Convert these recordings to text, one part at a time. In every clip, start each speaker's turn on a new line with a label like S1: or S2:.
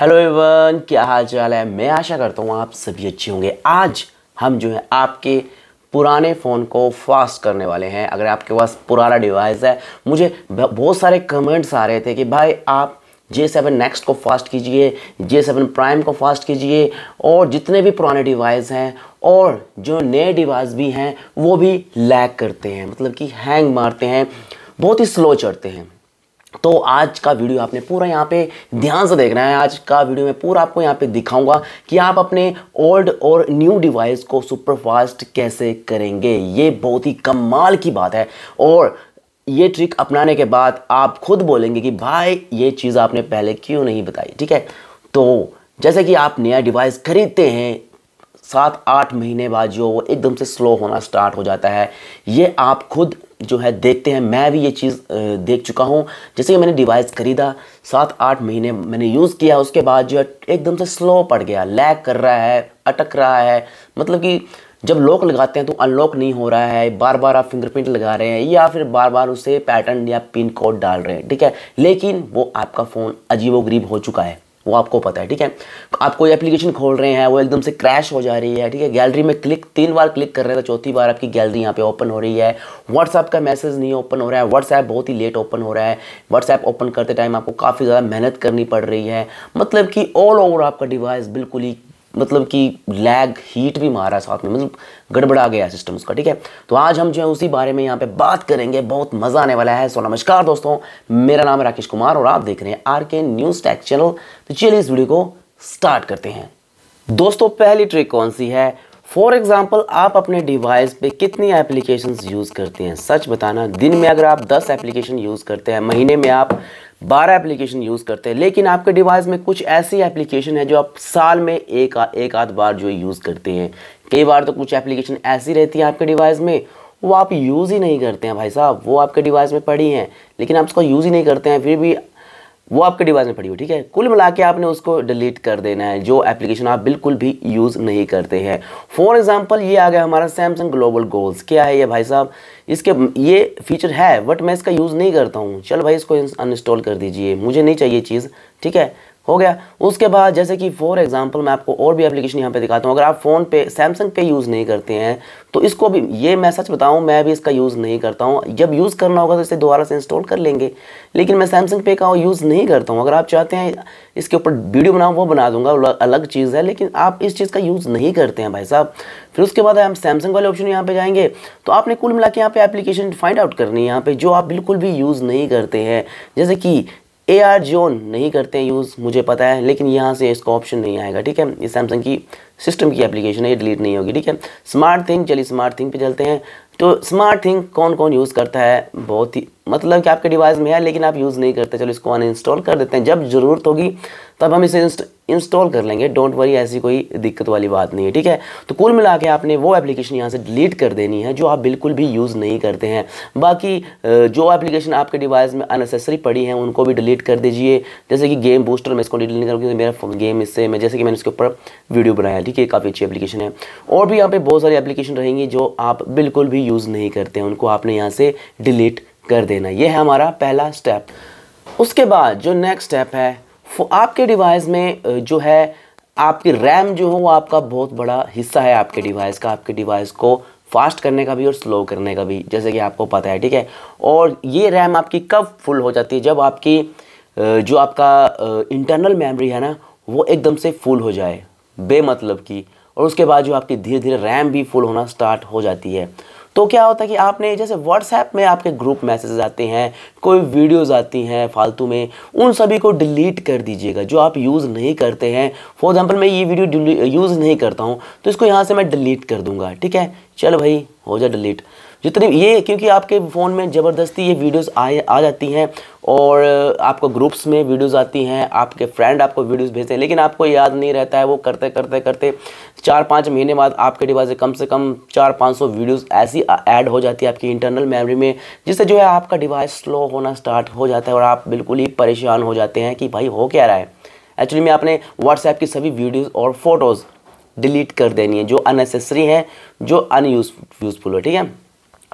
S1: hello Avon क्या हाल चाल है मैं आशा करता हूँ आप सभी अच्छे होंगे आज हम जो है आपके पुराने फ़ोन को फास्ट करने वाले हैं अगर आपके पास पुराना डिवाइस है मुझे बहुत सारे कमेंट्स आ रहे थे कि भाई आप जे सेवन नेक्स्ट को फास्ट कीजिए जे सेवन प्राइम को फास्ट कीजिए और जितने भी पुराने डिवाइस हैं और जो नए डिवाइस भी हैं वो भी लैक करते हैं मतलब कि हैंग मारते हैं बहुत ही स्लो चढ़ते हैं तो आज का वीडियो आपने पूरा यहाँ पे ध्यान से देखना है आज का वीडियो में पूरा आपको यहाँ पे दिखाऊंगा कि आप अपने ओल्ड और न्यू डिवाइस को सुपर फास्ट कैसे करेंगे ये बहुत ही कमाल की बात है और ये ट्रिक अपनाने के बाद आप खुद बोलेंगे कि भाई ये चीज़ आपने पहले क्यों नहीं बताई ठीक है तो जैसे कि आप नया डिवाइस खरीदते हैं सात आठ महीने बाद जो वो एकदम से स्लो होना स्टार्ट हो जाता है ये आप खुद जो है देखते हैं मैं भी ये चीज़ देख चुका हूँ जैसे कि मैंने डिवाइस ख़रीदा सात आठ महीने मैंने यूज़ किया उसके बाद जो है एकदम से स्लो पड़ गया लैग कर रहा है अटक रहा है मतलब कि जब लॉक लगाते हैं तो अनलॉक नहीं हो रहा है बार बार आप फिंगरप्रिंट लगा रहे हैं या फिर बार बार उसे पैटर्न या पिन कोड डाल रहे हैं ठीक है लेकिन वो आपका फ़ोन अजीबो गरीब हो चुका है वो आपको पता है ठीक है आप कोई एप्लीकेशन खोल रहे हैं वो एकदम से क्रैश हो जा रही है ठीक है गैलरी में क्लिक तीन बार क्लिक कर रहे हैं तो चौथी बार आपकी गैलरी यहाँ पे ओपन हो रही है व्हाट्सएप का मैसेज नहीं ओपन हो रहा है व्हाट्सएप बहुत ही लेट ओपन हो रहा है व्हाट्सएप ओपन करते टाइम आपको काफ़ी ज़्यादा मेहनत करनी पड़ रही है मतलब कि ऑल ओवर आपका डिवाइस बिल्कुल ही मतलब कि लैग हीट भी मारा साथ में मतलब गड़बड़ा गया सिस्टम उसका ठीक है तो आज हम जो है उसी बारे में यहाँ पे बात करेंगे बहुत मज़ा आने वाला है सो नमस्कार दोस्तों मेरा नाम है राकेश कुमार और आप देख रहे हैं आर के न्यूज़ टैक्स चैनल तो चलिए इस वीडियो को स्टार्ट करते हैं दोस्तों पहली ट्रिक कौन सी है फॉर एग्जाम्पल आप अपने डिवाइस पे कितनी एप्लीकेशन यूज़ करते हैं सच बताना दिन में अगर आप दस एप्लीकेशन यूज़ करते हैं महीने में आप बारह एप्लीकेशन यूज़ करते हैं लेकिन आपके डिवाइस में कुछ ऐसी एप्लीकेशन है जो आप साल में एक आ, एक आध बार जो यूज़ करते हैं कई बार तो कुछ एप्लीकेशन ऐसी रहती है आपके डिवाइस में वो आप यूज़ ही नहीं करते हैं भाई साहब वो आपके डिवाइस में पड़ी हैं लेकिन आप उसका यूज़ ही नहीं करते हैं फिर भी वो आपके डिवाइस में पड़ी हुई ठीक है कुल मिला के आपने उसको डिलीट कर देना है जो एप्लीकेशन आप बिल्कुल भी यूज़ नहीं करते हैं फॉर एग्जांपल ये आ गया हमारा सैमसंग ग्लोबल गोल्स क्या है ये भाई साहब इसके ये फीचर है बट मैं इसका यूज़ नहीं करता हूँ चल भाई इसको अनइंस्टॉल कर दीजिए मुझे नहीं चाहिए चीज़ ठीक है हो गया उसके बाद जैसे कि फॉर एग्जांपल मैं आपको और भी एप्लीकेशन यहाँ पे दिखाता हूँ अगर आप फ़ोन पे सैमसंग पे यूज़ नहीं करते हैं तो इसको भी ये मैं सच बताऊँ मैं भी इसका यूज़ नहीं करता हूँ जब यूज़ करना होगा तो इसे दोबारा से इंस्टॉल कर लेंगे लेकिन मैं सैमसंग पे का यूज़ नहीं करता हूँ अगर आप चाहते हैं इसके ऊपर वीडियो बनाऊँ वो बना दूंगा अलग चीज़ है लेकिन आप इस चीज़ का यूज़ नहीं करते हैं भाई साहब फिर उसके बाद हम सैमसंग वाले ऑप्शन यहाँ पर जाएंगे तो आपने कुल मिला के यहाँ पर एप्लीकेशन फाइंड आउट करनी है यहाँ पर जो आप बिल्कुल भी यूज़ नहीं करते हैं जैसे कि ए आर जोन नहीं करते हैं यूज़ मुझे पता है लेकिन यहाँ से इसका ऑप्शन नहीं आएगा ठीक है ये सैमसंग की सिस्टम की एप्लीकेशन है ये डिलीट नहीं होगी ठीक है स्मार्ट थिंग चलिए स्मार्ट थिंग पे चलते हैं तो स्मार्ट थिंग कौन कौन यूज़ करता है बहुत ही मतलब कि आपके डिवाइस में है लेकिन आप यूज़ नहीं करते चलो इसको अनइंस्टॉल कर देते हैं जब ज़रूरत होगी तब हम इसे इंस्टॉल कर लेंगे डोंट वरी ऐसी कोई दिक्कत वाली बात नहीं है ठीक है तो कुल मिला के आपने वो एप्लीकेशन यहाँ से डिलीट कर देनी है जो आप बिल्कुल भी यूज़ नहीं करते हैं बाकी जो एप्लीकेशन आपके डिवाइस में अननेसेसरी पड़ी हैं उनको भी डिलीट कर दीजिए जैसे कि गेम बूस्टर मैं इसको डिलीट नहीं करूँगी मेरा गेम इससे मैं जैसे कि मैंने इसके ऊपर वीडियो बनाया ठीक है काफ़ी अच्छी एप्लीकेशन है और भी यहाँ पर बहुत सारी एप्लीकेशन रहेंगी जो आप बिल्कुल भी यूज़ नहीं करते हैं उनको आपने यहाँ से डिलीट कर देना यह है हमारा पहला स्टेप उसके बाद जो नेक्स्ट स्टेप है आपके डिवाइस में जो है आपकी रैम जो हो वो आपका बहुत बड़ा हिस्सा है आपके डिवाइस का आपके डिवाइस को फास्ट करने का भी और स्लो करने का भी जैसे कि आपको पता है ठीक है और ये रैम आपकी कब फुल हो जाती है जब आपकी जो आपका इंटरनल मेमोरी है ना वो एकदम से फुल हो जाए बेमतलब की और उसके बाद जो आपकी धीरे धीरे रैम भी फुल होना स्टार्ट हो जाती है तो क्या होता है कि आपने जैसे व्हाट्सएप में आपके ग्रुप मैसेज आते हैं कोई वीडियोज़ आती हैं फालतू में उन सभी को डिलीट कर दीजिएगा जो आप यूज़ नहीं करते हैं फॉर एग्जाम्पल मैं ये वीडियो यूज़ नहीं करता हूँ तो इसको यहाँ से मैं डिलीट कर दूँगा ठीक है चल भाई हो जाए डिलीट जितनी ये क्योंकि आपके फ़ोन में ज़बरदस्ती ये वीडियोस आ आ जाती हैं और आपको ग्रुप्स में वीडियोस आती हैं आपके फ्रेंड आपको वीडियोस भेजते हैं लेकिन आपको याद नहीं रहता है वो करते करते करते चार पाँच महीने बाद आपके डिवाइस से कम से कम चार पाँच सौ वीडियोज़ ऐसी ऐड हो जाती है आपकी इंटरनल मेमोरी में जिससे जो है आपका डिवाइस स्लो होना स्टार्ट हो जाता है और आप बिल्कुल ही परेशान हो जाते हैं कि भाई हो क्या रहा है एक्चुअली में आपने व्हाट्सएप की सभी वीडियोज़ और फ़ोटोज़ डिलीट कर देनी है जो अननेसेसरी है जो अनयूज यूज़फुल है ठीक है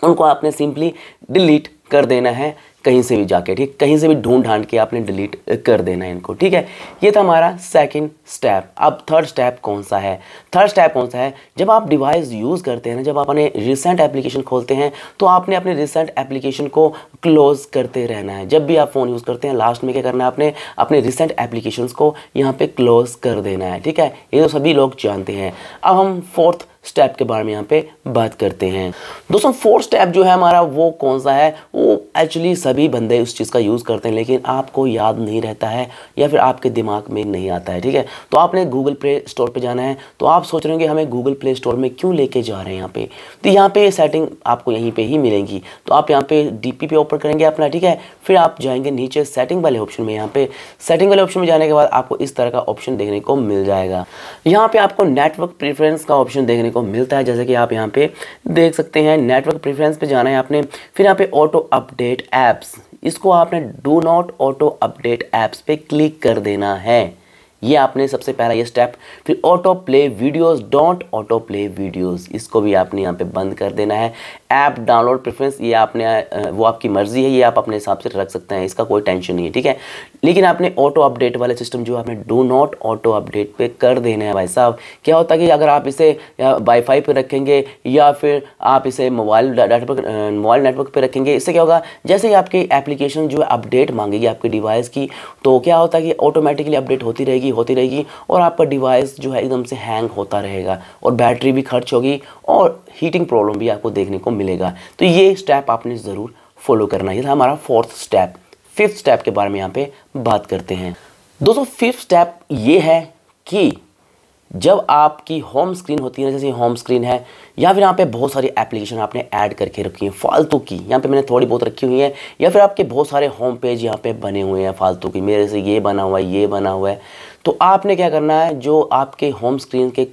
S1: उनको आपने सिंपली डिलीट कर देना है कहीं से भी जाके ठीक कहीं से भी ढूंढ ढांड के आपने डिलीट कर देना है इनको ठीक है ये था हमारा सेकंड स्टेप अब थर्ड स्टेप कौन सा है थर्ड स्टेप कौन सा है जब आप डिवाइस यूज़ करते हैं ना जब आप अपने रिसेंट एप्लीकेशन खोलते हैं तो आपने अपने रिसेंट एप्लीकेशन को क्लोज करते रहना है जब भी आप फ़ोन यूज़ करते हैं लास्ट में क्या करना है आपने अपने रिसेंट एप्लीकेशन को यहाँ पर क्लोज कर देना है ठीक है ये तो सभी लोग जानते हैं अब हम फोर्थ स्टेप के बारे में यहाँ पे बात करते हैं दोस्तों फोर्थ स्टेप जो है हमारा वो कौन सा है वो एक्चुअली सभी बंदे उस चीज़ का यूज़ करते हैं लेकिन आपको याद नहीं रहता है या फिर आपके दिमाग में नहीं आता है ठीक है तो आपने गूगल प्ले स्टोर पर जाना है तो आप सोच रहे होंगे हमें गूगल प्ले स्टोर में क्यों लेके जा रहे हैं यहाँ पे तो यहाँ पे सेटिंग आपको यहीं पे ही मिलेंगी तो आप यहाँ पे डी पे ओपन करेंगे अपना ठीक है फिर आप जाएंगे नीचे सेटिंग वाले ऑप्शन में यहाँ पे सेटिंग वाले ऑप्शन में जाने के बाद आपको इस तरह का ऑप्शन देखने को मिल जाएगा यहाँ पे आपको नेटवर्क प्रेफरेंस का ऑप्शन देखने को मिलता है जैसे कि आप यहाँ पे देख सकते हैं नेटवर्क प्रेफरेंस पे जाना है आपने फिर यहाँ पे ऑटो अपडेट ऐप्स इसको आपने do not auto update apps पे क्लिक कर देना है ये आपने सबसे पहला ये स्टेप फिर auto play videos don't auto play videos इसको भी आपने यहाँ पे बंद कर देना है ऐप डाउनलोड प्रेफरेंस ये आपने वो आपकी मर्ज़ी है ये आप अपने हिसाब से रख सकते हैं इसका कोई टेंशन नहीं है ठीक है लेकिन आपने ऑटो अपडेट वाला सिस्टम जो आपने डो नॉट ऑटो अपडेट पे कर देना है भाई साहब क्या होता है कि अगर आप इसे वाईफाई पे रखेंगे या फिर आप इसे मोबाइल नेटवर्क मोबाइल नेटवर्क पे रखेंगे इससे क्या होगा जैसे ही आपकी एप्लीकेशन जो है अपडेट मांगेगी आपके डिवाइस की तो क्या होता है कि ऑटोमेटिकली अपडेट होती रहेगी होती रहेगी और आपका डिवाइस जो है एकदम से हैंग होता रहेगा और बैटरी भी खर्च होगी और हीटिंग प्रॉब्लम भी आपको देखने को मिलेगा तो ये स्टेप आपने ज़रूर फॉलो करना ये था हमारा फोर्थ स्टेप फिफ्थ स्टेप के बारे में यहाँ पे बात करते हैं दोस्तों फिफ्थ स्टेप ये है कि जब आपकी होम स्क्रीन होती है जैसे होम स्क्रीन है या फिर यहाँ पे बहुत सारी एप्लीकेशन आपने ऐड करके रखी हैं फालतू की यहाँ पे मैंने थोड़ी बहुत रखी हुई है या फिर आपके बहुत सारे होम पेज यहाँ पे बने हुए हैं फालतू की मेरे से ये बना हुआ है ये बना हुआ है तो आपने क्या करना है जो आपके होम स्क्रीन के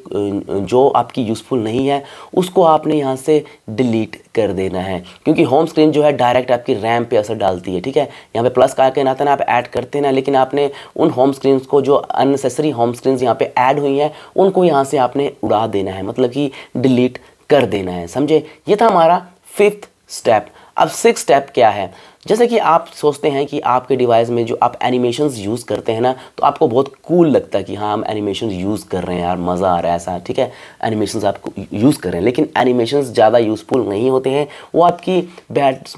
S1: जो आपकी यूज़फुल नहीं है उसको आपने यहाँ से डिलीट कर देना है क्योंकि होम स्क्रीन जो है डायरेक्ट आपकी रैम पे असर डालती है ठीक है यहाँ पे प्लस का के नाते ना आप ऐड करते ना लेकिन आपने उन होम स्क्रीन को जो अननेसेसरी होम स्क्रीन यहाँ पर ऐड हुई हैं उनको यहाँ से आपने उड़ा देना है मतलब कि डिलीट कर देना है समझे ये था हमारा फिफ्थ स्टेप अब सिक्स स्टेप क्या है जैसे कि आप सोचते हैं कि आपके डिवाइस में जो आप एनिमेशन यूज़ करते हैं ना तो आपको बहुत कूल लगता है कि हाँ हम एनिमेशन यूज़ कर रहे हैं यार मज़ा आ रहा है ऐसा ठीक है एनिमेशन आप यूज़ कर रहे हैं लेकिन एनिमेशन ज़्यादा यूज़फुल नहीं होते हैं वो आपकी बैट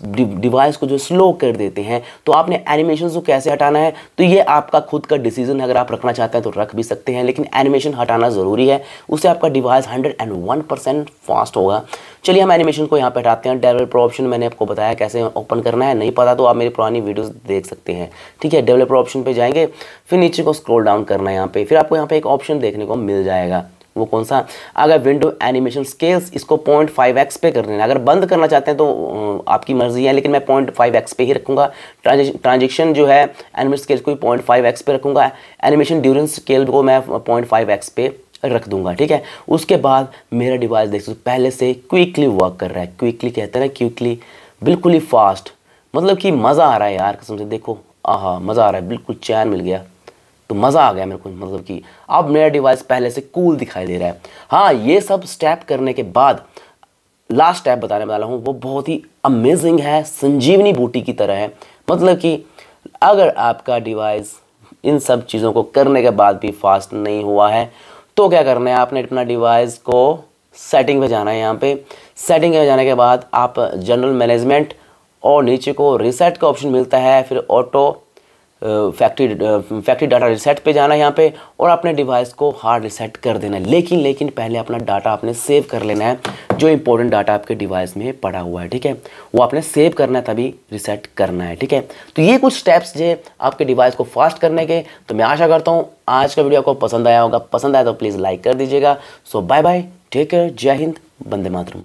S1: डिवाइस को जो स्लो कर देते हैं तो आपने एनिमेशन को कैसे हटाना है तो ये आपका खुद का डिसीजन है अगर आप रखना चाहते हैं तो रख भी सकते हैं लेकिन एनिमेशन हटाना ज़रूरी है उससे आपका डिवाइस हंड्रेड फास्ट होगा चलिए हम एनिमेशन को यहाँ पे हटाते हैं डेवलपर ऑप्शन मैंने आपको बताया कैसे ओपन करना है नहीं पता तो आप मेरी पुरानी वीडियोस देख सकते हैं ठीक है डेवलपर ऑप्शन पे जाएंगे फिर नीचे को स्क्रॉल डाउन करना है यहाँ पे फिर आपको यहाँ पे एक ऑप्शन देखने को मिल जाएगा वो कौन सा अगर विंडो एनिमेशन स्केल्स इसको पॉइंट फाइव एक्स पे कर देना अगर बंद करना चाहते हैं तो आपकी मर्जी है लेकिन मैं पॉइंट फाइव एक्स पे ही रखूँगा ट्रांजेक्शन जो है एनिमेशन स्केल्स को पॉइंट फाइव एक्स पे रखूँगा एनिमेशन ड्यूरेंस स्केल को मैं पॉइंट फाइव एक्स पे रख दूंगा ठीक है उसके बाद मेरा डिवाइस देख सकते पहले से क्विकली वर्क कर रहा है क्विकली कहते हैं ना क्विकली बिल्कुल ही फास्ट मतलब कि मज़ा आ रहा है यार कसम से देखो आह मज़ा आ रहा है बिल्कुल चैन मिल गया तो मज़ा आ गया मेरे को मतलब कि अब मेरा डिवाइस पहले से कूल दिखाई दे रहा है हाँ ये सब स्टेप करने के बाद लास्ट स्टेप बताने वाला हूँ वो बहुत ही अमेजिंग है संजीवनी बूटी की तरह है मतलब कि अगर आपका डिवाइस इन सब चीज़ों को करने के बाद भी फास्ट नहीं हुआ है तो क्या करना है आपने अपना डिवाइस को सेटिंग पे जाना है यहाँ पे सेटिंग पे जाने के बाद आप जनरल मैनेजमेंट और नीचे को रिसेट का ऑप्शन मिलता है फिर auto factory factory data reset पे जाना यहाँ पे और अपने डिवाइस को हार्ड रिसेट कर देना है लेकिन लेकिन पहले अपना डाटा आपने सेव कर लेना है जो इंपॉर्टेंट डाटा आपके डिवाइस में पड़ा हुआ है ठीक है वो आपने सेव करना है तभी रिसेट करना है ठीक है तो ये कुछ स्टेप्स जो आपके डिवाइस को फास्ट करने के तो मैं आशा करता हूँ आज का वीडियो आपको पसंद आया होगा पसंद आया तो प्लीज़ लाइक कर दीजिएगा so bye bye take care जय हिंद बंदे मातरम